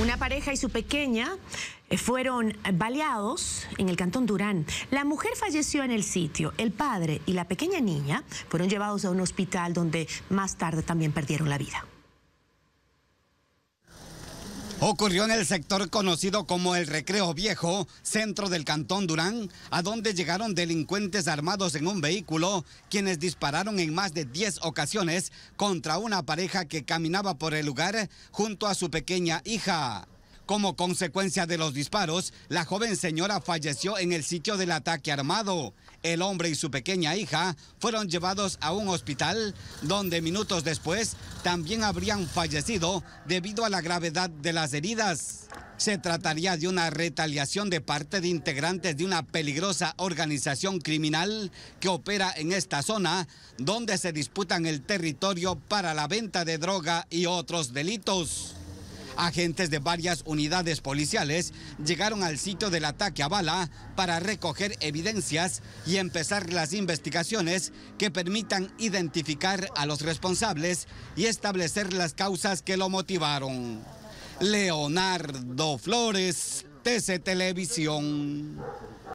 Una pareja y su pequeña eh, fueron baleados en el cantón Durán. La mujer falleció en el sitio. El padre y la pequeña niña fueron llevados a un hospital donde más tarde también perdieron la vida. Ocurrió en el sector conocido como el Recreo Viejo, centro del Cantón Durán, a donde llegaron delincuentes armados en un vehículo, quienes dispararon en más de 10 ocasiones contra una pareja que caminaba por el lugar junto a su pequeña hija. Como consecuencia de los disparos, la joven señora falleció en el sitio del ataque armado. El hombre y su pequeña hija fueron llevados a un hospital donde minutos después también habrían fallecido debido a la gravedad de las heridas. Se trataría de una retaliación de parte de integrantes de una peligrosa organización criminal que opera en esta zona donde se disputan el territorio para la venta de droga y otros delitos. Agentes de varias unidades policiales llegaron al sitio del ataque a bala para recoger evidencias y empezar las investigaciones que permitan identificar a los responsables y establecer las causas que lo motivaron. Leonardo Flores, TC Televisión.